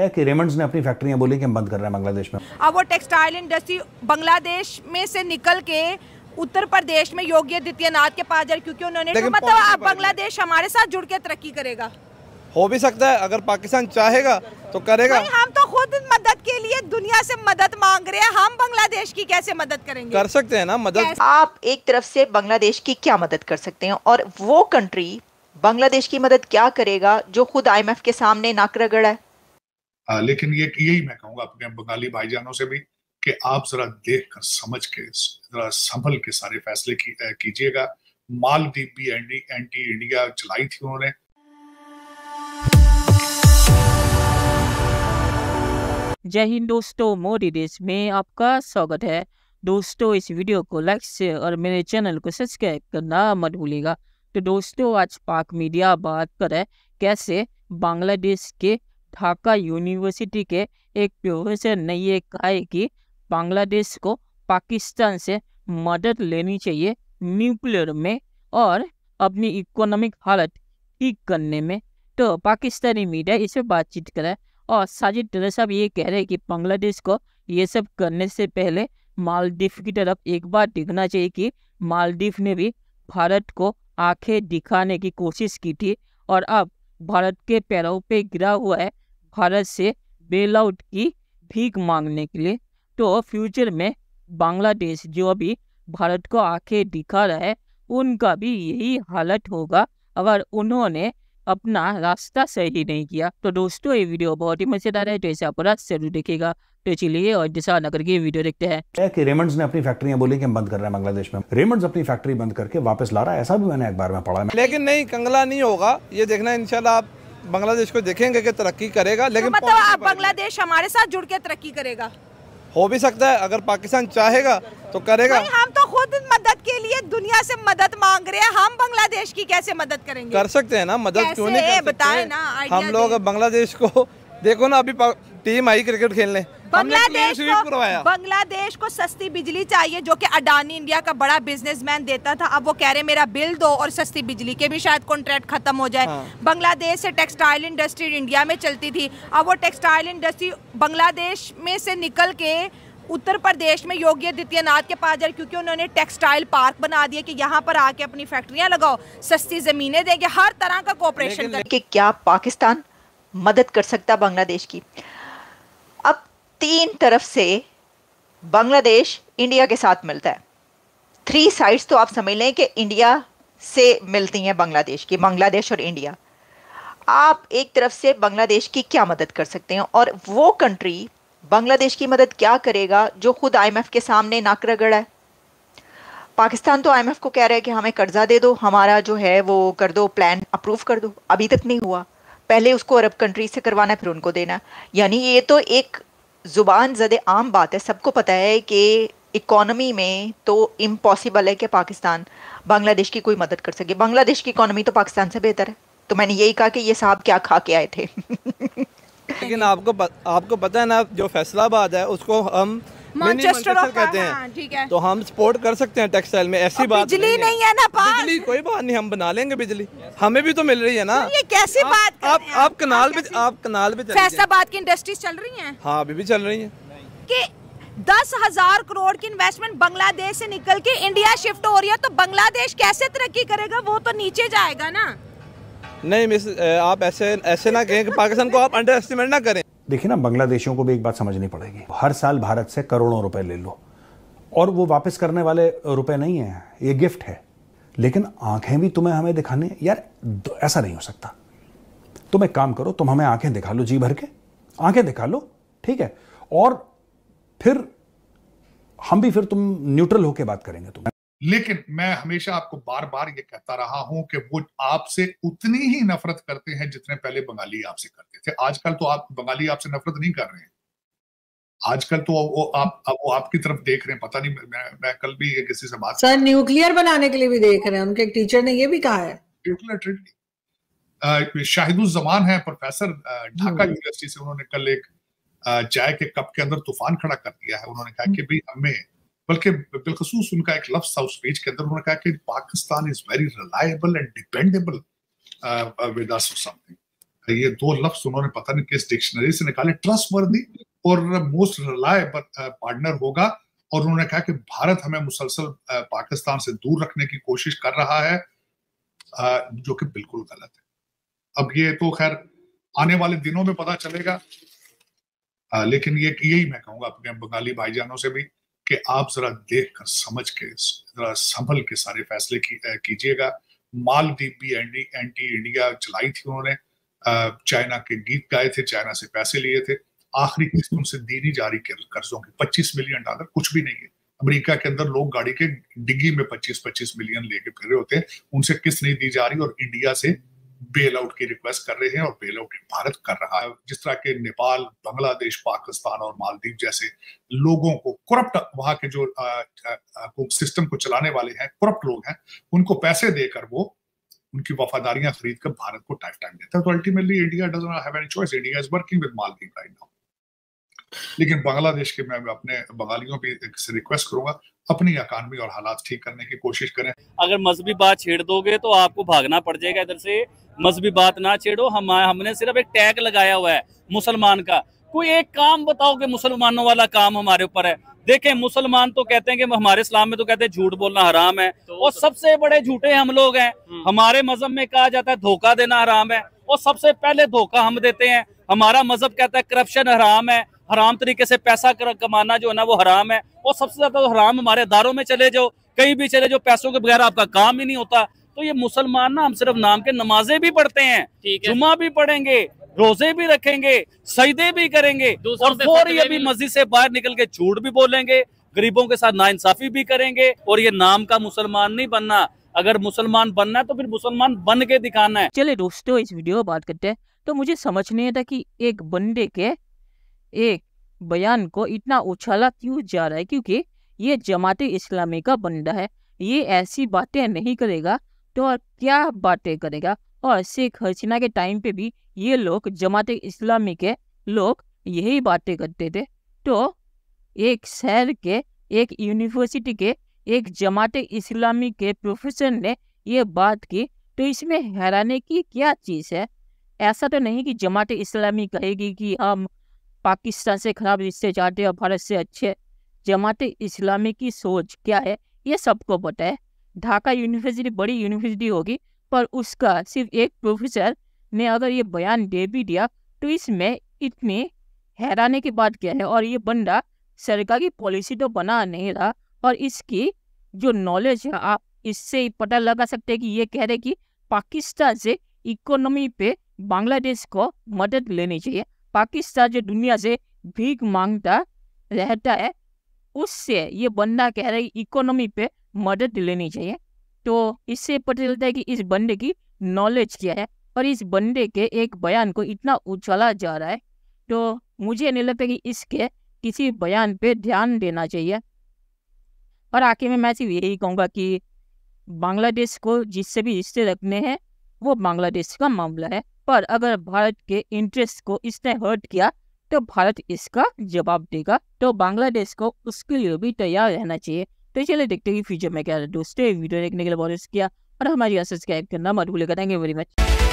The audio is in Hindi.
कि रेमंड्स ने अपनी फैक्ट्रियां बोली कि हम बंद कर रहे हैं बांग्लादेश में अब वो टेक्सटाइल इंडस्ट्री बांग्लादेश में से निकल के उत्तर प्रदेश में योगी आदित्यनाथ के पास क्योंकि उन्होंने मतलब अब बांग्लादेश हमारे साथ जुड़ के तरक्की करेगा हो भी सकता है अगर पाकिस्तान चाहेगा तो करेगा हम तो खुद मदद के लिए दुनिया से मदद मांग रहे हैं हम बांग्लादेश की कैसे मदद करेंगे कर सकते हैं ना मदद आप एक तरफ से बांग्लादेश की क्या मदद कर सकते हैं और वो कंट्री बांग्लादेश की मदद क्या करेगा जो खुद आईएमएफ के सामने नाकरगढ़ है आ, लेकिन ये यही मैं कहूंगा अपने बंगाली भाईजानों से भी कि आप जरा देख कर समझ के जरा संभल के सारे फैसले की, कीजिएगा मालदीप भी एंटी एंटी इंडिया चलाई थी उन्होंने जय हिंद दोस्तों मोदी देश में आपका स्वागत है दोस्तों इस वीडियो को लाइक से और मेरे चैनल को सब्सक्राइब करना मत भूलिएगा तो दोस्तों आज पाक मीडिया बात करे कैसे बांग्लादेश के ढाका यूनिवर्सिटी के एक प्रोफेसर ने ये कहा है कि बांग्लादेश को पाकिस्तान से मदद लेनी चाहिए न्यूक्लियर में और अपनी इकोनॉमिक हालत ठीक करने में तो पाकिस्तानी मीडिया इस पर बातचीत करा और साजिद डर साहब ये कह रहे हैं कि बांग्लादेश को ये सब करने से पहले मालदीव की तरफ एक बार दिखना चाहिए कि मालदीव ने भी भारत को आंखें दिखाने की कोशिश की थी और अब भारत के पैरों पे गिरा हुआ है भारत से बेल आउट की भीख मांगने के लिए तो फ्यूचर में बांग्लादेश जो अभी भारत को आंखें दिखा रहा है उनका भी यही हालत होगा अगर उन्होंने अपना रास्ता सही नहीं किया तो दोस्तों ये वीडियो बहुत ही मजेदार है तो आप जरूर देखेगा तो चलिए और जैसा नगर की वीडियो देखते हैं कि रेमंड्स ने अपनी फैक्ट्रियां बोली कि हम बंद कर रहे हैं बांग्लादेश में रेमंड्स अपनी फैक्ट्री बंद करके वापस ला रहा है ऐसा भी मैंने अखबार में पढ़ा है लेकिन नहीं कंगला नहीं होगा ये देखना इनशाला आप बांग्लादेश को देखेंगे कि तरक्की करेगा लेकिन तो मतलब बांग्लादेश हमारे साथ जुड़ के तरक्की करेगा हो भी सकता है अगर पाकिस्तान चाहेगा तो करेगा हम तो खुद मदद के लिए दुनिया से मदद मांग रहे हैं हम बांग्लादेश की कैसे मदद करेंगे कर सकते हैं ना मदद क्यों नहीं बताए ना हम लोग बांग्लादेश को देखो ना अभी टीम आई क्रिकेट खेलने बांग्लादेश को बांग्लादेश को सस्ती बिजली चाहिए जो कि अडानी इंडिया का बड़ा बिजनेसमैन देता था अब वो कह रहे मेरा बिल दो और सस्ती बिजली के भी शायद कॉन्ट्रैक्ट खत्म हो जाए हाँ। बांग्लादेश से टेक्सटाइल इंडस्ट्री इंडिया में चलती थी अब वो टेक्सटाइल इंडस्ट्री बांग्लादेश में से निकल के उत्तर प्रदेश में योगी आदित्यनाथ के पास जाए क्योंकि उन्होंने टेक्सटाइल पार्क बना दिया कि यहाँ पर आके अपनी फैक्ट्रियां लगाओ सस्ती जमीनें देंगे हर तरह का कॉपरेशन करके क्या पाकिस्तान मदद कर सकता बांग्लादेश की तीन तरफ से बांग्लादेश इंडिया के साथ मिलता है थ्री साइड्स तो आप समझ लें कि इंडिया से मिलती हैं बांग्लादेश की बांग्लादेश और इंडिया आप एक तरफ से बांग्लादेश की क्या मदद कर सकते हैं और वो कंट्री बांग्लादेश की मदद क्या करेगा जो खुद आईएमएफ के सामने नाक गड़ा है पाकिस्तान तो आईएमएफ को कह रहा है कि हमें कर्जा दे दो हमारा जो है वो कर दो प्लान अप्रूव कर दो अभी तक नहीं हुआ पहले उसको अरब कंट्री से करवाना है फिर उनको देना यानी ये तो एक ज़ुबान ज़द आम बात है सबको पता है कि इकॉनमी में तो इम्पॉसिबल है कि पाकिस्तान बांग्लादेश की कोई मदद कर सके बांग्लादेश की इकोनॉमी तो पाकिस्तान से बेहतर है तो मैंने यही कहा कि ये साहब क्या खा के आए थे लेकिन आपको आपको पता है ना जो फैसलाबाद है उसको हम मैनचेस्टर ऑफ कहते हैं ठीक है तो हम सपोर्ट कर सकते हैं टेक्सटाइल में ऐसी बात बिजली नहीं, है ना पास बिजली कोई बात नहीं हम बना लेंगे बिजली हमें भी तो मिल रही है ना ये कैसी बात आप आप कनाल भी आप कनाल भी फैसलाबाद की इंडस्ट्रीज चल रही है हाँ अभी भी चल रही है की दस हजार करोड़ की इन्वेस्टमेंट बांग्लादेश से निकल के इंडिया शिफ्ट हो रही है तो बांग्लादेश कैसे तरक्की करेगा वो तो नीचे जाएगा ना नहीं मिस आप ऐसे ऐसे ना कहें कि पाकिस्तान को आप अंडर एस्टिमेट ना करें देखिए ना बांग्लादेशियों को भी एक बात समझनी पड़ेगी हर साल भारत से करोड़ों रुपए ले लो और वो वापस करने वाले रुपए नहीं है ये गिफ्ट है लेकिन आंखें भी तुम्हें हमें दिखाने यार ऐसा नहीं हो सकता तुम एक काम करो तुम हमें आंखें दिखा लो जी भर के आंखें दिखा लो ठीक है और फिर हम भी फिर तुम न्यूट्रल होकर बात करेंगे तुम लेकिन मैं हमेशा आपको बार बार ये कहता रहा हूं कि वो आपसे उतनी ही नफरत करते हैं जितने पहले बंगाली आपसे करते थे आजकल तो आप बंगाली आपसे नफरत नहीं कर रहे हैं आजकल तो वो आप वो आपकी तरफ देख रहे हैं पता नहीं मैं, मैं कल भी ये किसी से बात सर न्यूक्लियर बनाने के लिए भी देख रहे हैं उनके टीचर ने ये भी कहा है न्यूक्लियर शाहिदुजमान है प्रोफेसर ढाका हम्म। यूनिवर्सिटी से उन्होंने कल एक चाय के कप के अंदर तूफान खड़ा कर दिया है उन्होंने कहा कि हम्म। भाई हमें बल्कि बिलखसूस उनका एक लफ्स था उस पेज के अंदर उन्होंने कहा कि Pakistan is very reliable and dependable with something ये दो लफ्स उन्होंने पता नहीं किस डिक्शनरी से निकाले ट्रस्ट वर्दी और मोस्ट रिलायबल पार्टनर होगा और उन्होंने कहा कि भारत हमें मुसलसल uh, पाकिस्तान से दूर रखने की कोशिश कर रहा है uh, जो कि बिल्कुल गलत है अब ये तो खैर आने वाले दिनों में पता चलेगा uh, लेकिन ये यही मैं कहूंगा अपने बंगाली भाईजानों से भी कि आप जरा देख कर समझ के जरा संभल के सारे फैसले की, कीजिएगा मालदीप भी एंटी एंटी इंडिया चलाई थी उन्होंने चाइना के गीत गाए थे चाइना से पैसे लिए थे आखिरी किस्त उनसे दी नहीं जा रही कर्जों की पच्चीस मिलियन डॉलर कुछ भी नहीं है अमेरिका के अंदर लोग गाड़ी के डिग्गी में पच्चीस पच्चीस मिलियन लेके फिर रहे होते हैं उनसे किस्त नहीं दी जा रही और इंडिया से बेल आउट की रिक्वेस्ट कर रहे हैं और बेल आउट भारत कर रहा है जिस तरह के नेपाल बांग्लादेश पाकिस्तान और मालदीव जैसे लोगों को करप्ट वहां के जो सिस्टम को चलाने वाले हैं करप्ट लोग हैं उनको पैसे देकर वो उनकी वफादारियां खरीद कर भारत को टाइम टाइम देता है तो ultimately India does not have any choice India is working with Maldives right now लेकिन बांग्लादेश के मैं अपने बंगालियों भी से रिक्वेस्ट करूंगा अपनी इकानमी और हालात ठीक करने की कोशिश करें अगर मजहबी बात छेड़ दोगे तो आपको भागना पड़ जाएगा इधर से मजहबी बात ना छेड़ो हम हमने सिर्फ एक टैग लगाया हुआ है मुसलमान का कोई एक काम बताओ कि मुसलमानों वाला काम हमारे ऊपर है देखें मुसलमान तो कहते हैं कि हमारे इस्लाम में तो कहते हैं झूठ बोलना हराम है तो और सबसे बड़े झूठे हम लोग हैं हम्म। हमारे मजहब में कहा जाता है धोखा देना हराम है और सबसे पहले धोखा हम देते हैं हमारा मजहब कहता है करप्शन हराम है हराम तरीके से पैसा कमाना जो है ना वो हराम है और सबसे ज़्यादा तो हराम हमारे दारों में चले जाओ कहीं भी चले जाओ पैसों के बगैर आपका काम ही नहीं होता तो ये मुसलमान ना हम सिर्फ नाम के नमाजें भी पढ़ते हैं जुमा भी पढ़ेंगे रोजे भी रखेंगे सईदे भी करेंगे और ये अभी मस्जिद से बाहर निकल के झूठ भी बोलेंगे गरीबों के साथ नाइंसाफी भी करेंगे और ये नाम का मुसलमान नहीं बनना अगर मुसलमान बनना है तो फिर मुसलमान बन के दिखाना है चले दोस्तों इस वीडियो में बात करते हैं तो मुझे समझ नहीं आता कि एक बंदे के एक बयान को इतना उछाला क्यों जा रहा है क्योंकि ये जमात इस्लामी का बंदा है ये ऐसी बातें नहीं करेगा तो और क्या बातें करेगा और शेख हसीना के टाइम पे भी ये लोग जमात इस्लामी के लोग यही बातें करते थे तो एक शहर के एक यूनिवर्सिटी के एक जमात इस्लामी के प्रोफेसर ने ये बात की तो इसमें हैरानी की क्या चीज़ है ऐसा तो नहीं कि जमात इस्लामी कहेगी कि हम पाकिस्तान से खराब रिश्ते चाहते और भारत से अच्छे जमात इस्लामी की सोच क्या है ये सबको पता है ढाका यूनिवर्सिटी बड़ी यूनिवर्सिटी होगी पर उसका सिर्फ एक प्रोफेसर ने अगर ये बयान दे भी दिया तो इसमें इतनी हैराने की बात क्या है और ये बंदा सरकार की पॉलिसी तो बना नहीं रहा और इसकी जो नॉलेज है आप इससे ही पता लगा सकते हैं कि ये कह रहे कि पाकिस्तान से इकोनॉमी पे बांग्लादेश को मदद लेनी चाहिए पाकिस्तान जो दुनिया से भीख मांगता रहता है उससे ये बंदा कह रहा है इकोनॉमी पे मदद लेनी चाहिए तो इससे पता चलता है कि इस बंदे की नॉलेज क्या है और इस बंदे के एक बयान को इतना उछाला जा रहा है तो मुझे नहीं लगता कि इसके किसी बयान पे ध्यान देना चाहिए और आखिर में मैं सिर्फ यही कहूँगा कि बांग्लादेश को जिससे भी रिश्ते रखने हैं वो बांग्लादेश का मामला है पर अगर भारत के इंटरेस्ट को इसने हर्ट किया तो भारत इसका जवाब देगा तो बांग्लादेश को उसके लिए भी तैयार रहना चाहिए तो चलिए देखते हैं फ्यूचर में क्या दोस्तों वीडियो देखने के लिए बहुत किया और हमारी आसस करना मत भूलेगा थैंक यू वेरी मच